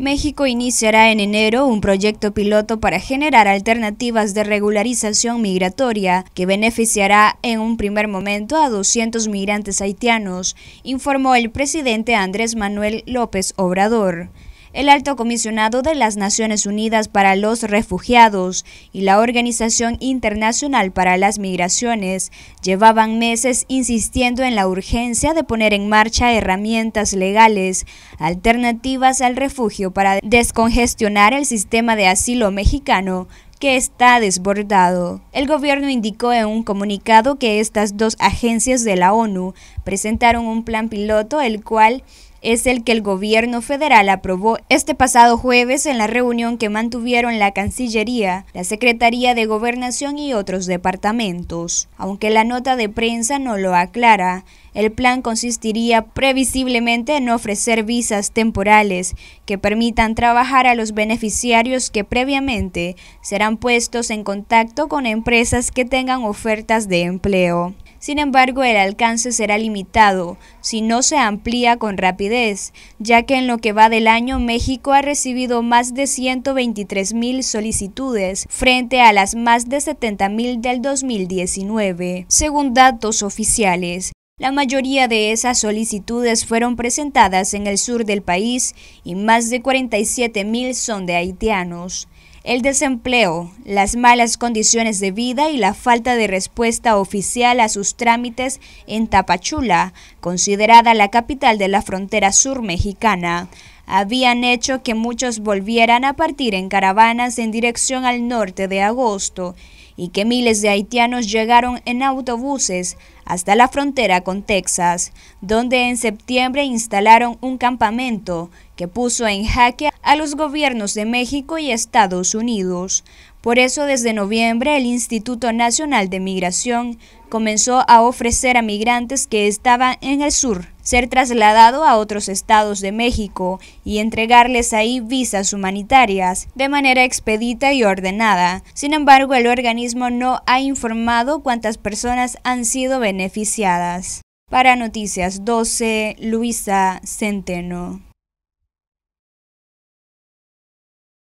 México iniciará en enero un proyecto piloto para generar alternativas de regularización migratoria que beneficiará en un primer momento a 200 migrantes haitianos, informó el presidente Andrés Manuel López Obrador el alto comisionado de las Naciones Unidas para los Refugiados y la Organización Internacional para las Migraciones llevaban meses insistiendo en la urgencia de poner en marcha herramientas legales alternativas al refugio para descongestionar el sistema de asilo mexicano que está desbordado. El gobierno indicó en un comunicado que estas dos agencias de la ONU presentaron un plan piloto el cual es el que el gobierno federal aprobó este pasado jueves en la reunión que mantuvieron la Cancillería, la Secretaría de Gobernación y otros departamentos. Aunque la nota de prensa no lo aclara, el plan consistiría previsiblemente en ofrecer visas temporales que permitan trabajar a los beneficiarios que previamente serán puestos en contacto con empresas que tengan ofertas de empleo. Sin embargo, el alcance será limitado si no se amplía con rapidez, ya que en lo que va del año México ha recibido más de 123 mil solicitudes frente a las más de 70 mil del 2019, según datos oficiales. La mayoría de esas solicitudes fueron presentadas en el sur del país y más de 47 mil son de haitianos. El desempleo, las malas condiciones de vida y la falta de respuesta oficial a sus trámites en Tapachula, considerada la capital de la frontera sur mexicana, habían hecho que muchos volvieran a partir en caravanas en dirección al norte de agosto y que miles de haitianos llegaron en autobuses hasta la frontera con Texas, donde en septiembre instalaron un campamento que puso en jaque a los gobiernos de México y Estados Unidos. Por eso, desde noviembre, el Instituto Nacional de Migración comenzó a ofrecer a migrantes que estaban en el sur ser trasladado a otros estados de México y entregarles ahí visas humanitarias de manera expedita y ordenada. Sin embargo, el organismo no ha informado cuántas personas han sido beneficiadas. Para Noticias 12, Luisa Centeno.